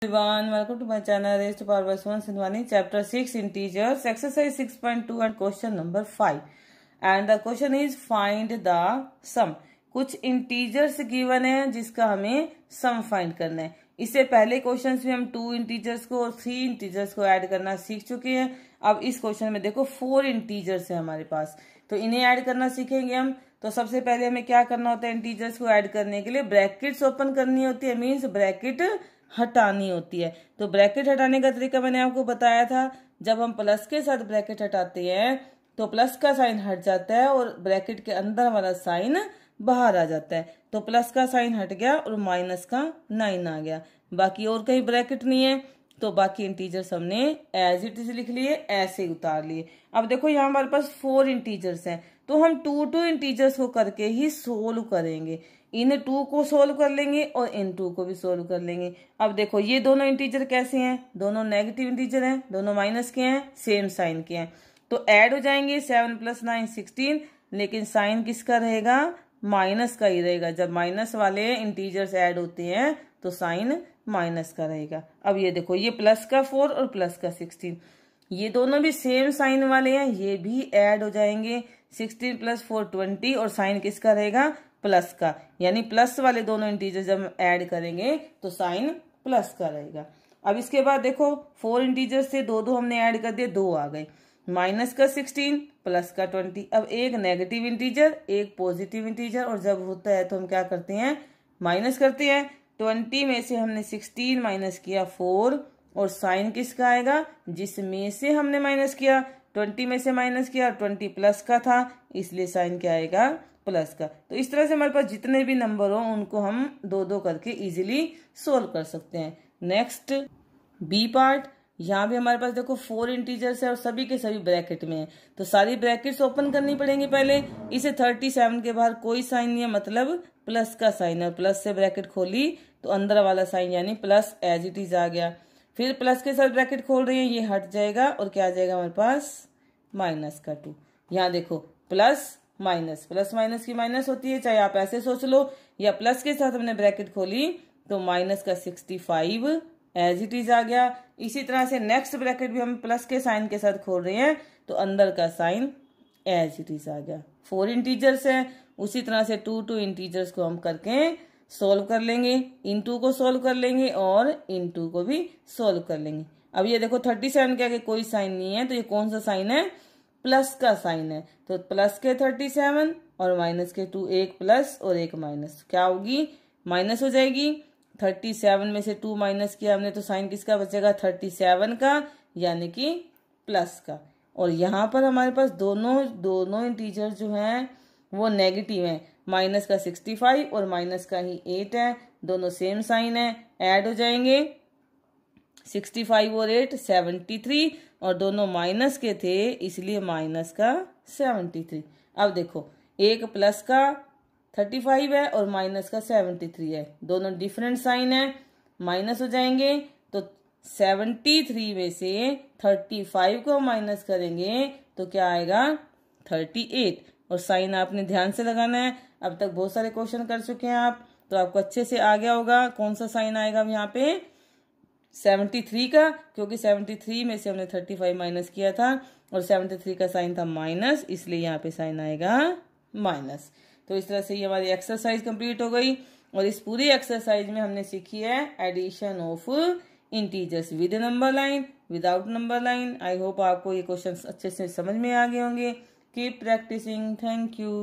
everyone welcome to my channel Sinwani chapter 6 integers exercise 6.2 and question number 5 and the question is find the sum जिसका हमें sum find करना है इससे पहले question में हम टू इंटीजर्स को और थ्री इंटीजर्स को ऐड करना सीख चुके हैं अब इस क्वेश्चन में देखो फोर इंटीजर्स है हमारे पास तो इन्हें ऐड करना सीखेंगे हम तो सबसे पहले हमें क्या करना होता है इंटीजर्स को ऐड करने के लिए ब्रैकेट्स ओपन करनी होती है मींस ब्रैकेट हटानी होती है तो ब्रैकेट हटाने का तरीका मैंने आपको बताया था जब हम प्लस के साथ ब्रैकेट हटाते हैं तो प्लस का साइन हट जाता है और ब्रैकेट के अंदर वाला साइन बाहर आ जाता है तो प्लस का साइन हट गया और माइनस का नाइन आ गया बाकी और कहीं ब्रैकेट नहीं है तो बाकी इंटीजर्स हमने एज इट इज लिख लिए ऐसे उतार लिए अब देखो यहाँ हमारे पास फोर इंटीजर्स हैं तो हम टू टू इंटीजर्स को करके ही सोल्व करेंगे इन टू को सोल्व कर लेंगे और इन टू को भी सोल्व कर लेंगे अब देखो ये दोनों इंटीजर कैसे हैं दोनों नेगेटिव इंटीजर हैं दोनों माइनस के हैं सेम साइन के हैं तो ऐड हो जाएंगे सेवन प्लस नाइन सिक्सटीन लेकिन साइन किसका रहेगा माइनस का ही रहेगा जब माइनस वाले इंटीजर्स ऐड होते हैं तो साइन माइनस का रहेगा अब ये देखो ये प्लस का फोर और प्लस का सिक्सटीन ये दोनों भी सेम साइन वाले हैं ये भी ऐड हो जाएंगे सिक्सटीन प्लस फोर ट्वेंटी और साइन किसका रहेगा प्लस का यानी प्लस वाले दोनों इंटीजर जब ऐड करेंगे तो साइन प्लस का रहेगा अब इसके बाद देखो फोर इंटीजर से दो दो हमने ऐड कर दिए दो आ गए माइनस का सिक्सटीन प्लस का ट्वेंटी अब एक नेगेटिव इंटीजर एक पॉजिटिव इंटीजर और जब होता है तो हम क्या करते हैं माइनस करते हैं ट्वेंटी में से हमने सिक्सटीन माइनस किया फोर और साइन किसका आएगा जिसमें से हमने माइनस किया ट्वेंटी में से माइनस किया ट्वेंटी प्लस का था इसलिए साइन क्या आएगा प्लस का तो इस तरह से हमारे पास जितने भी नंबर हो उनको हम दो दो करके इजीली सोल्व कर सकते हैं नेक्स्ट बी पार्ट यहाँ भी हमारे पास देखो फोर इंटीजर्स है और सभी के सभी ब्रैकेट में है तो सारी ब्रैकेट्स ओपन करनी पड़ेंगी पहले इसे थर्टी सेवन के बाहर कोई साइन नहीं है मतलब प्लस का साइन है और प्लस से ब्रैकेट खोली तो अंदर वाला साइन यानी प्लस एज इट इज आ गया फिर प्लस के साथ ब्रैकेट खोल रही है ये हट जाएगा और क्या आ जाएगा हमारे पास माइनस का टू यहां देखो प्लस माइनस प्लस माइनस की माइनस होती है चाहे आप ऐसे सोच लो या प्लस के साथ हमने ब्रैकेट खोली तो माइनस का sixty five as it is आ गया इसी तरह से नेक्स्ट ब्रैकेट भी हम प्लस के साइन के साथ खोल रहे हैं तो अंदर का साइन एज इट इज आ गया फोर इंटीजर्स है उसी तरह से टू टू इंटीजर्स को हम करके सोल्व कर लेंगे इन टू को सोल्व कर लेंगे और इन टू को भी सोल्व कर लेंगे अब ये देखो थर्टी सेवन के आगे कोई साइन नहीं है तो ये कौन सा साइन है प्लस का साइन है तो प्लस के थर्टी सेवन और माइनस के टू एक प्लस और एक माइनस क्या होगी माइनस हो जाएगी थर्टी सेवन में से टू माइनस किया हमने तो साइन किसका बचेगा थर्टी सेवन का यानी कि प्लस का और यहाँ पर हमारे पास दोनों दोनों इंटीजर जो हैं वो नेगेटिव हैं माइनस का सिक्सटी फाइव और माइनस का ही एट है दोनों सेम साइन है ऐड हो जाएंगे सिक्सटी फाइव और एट सेवेंटी थ्री और दोनों माइनस के थे इसलिए माइनस का सेवेंटी थ्री अब देखो एक प्लस का थर्टी फाइव है और माइनस का सेवेंटी थ्री है दोनों डिफरेंट साइन है माइनस हो जाएंगे तो सेवेंटी थ्री में से थर्टी फाइव को माइनस करेंगे तो क्या आएगा थर्टी एट और साइन आपने ध्यान से लगाना है अब तक बहुत सारे क्वेश्चन कर चुके हैं आप तो आपको अच्छे से आ गया होगा कौन सा साइन आएगा अब यहाँ पे सेवनटी थ्री का क्योंकि सेवनटी थ्री में से हमने थर्टी फाइव माइनस किया था और सेवेंटी थ्री का साइन था माइनस इसलिए यहाँ पे साइन आएगा माइनस तो इस तरह से ये हमारी एक्सरसाइज कंप्लीट हो गई और इस पूरी एक्सरसाइज में हमने सीखी है addition of integers with number line without number line I hope आपको ये क्वेश्चन अच्छे से समझ में आ गए होंगे कीप प्रैक्टिसिंग थैंक यू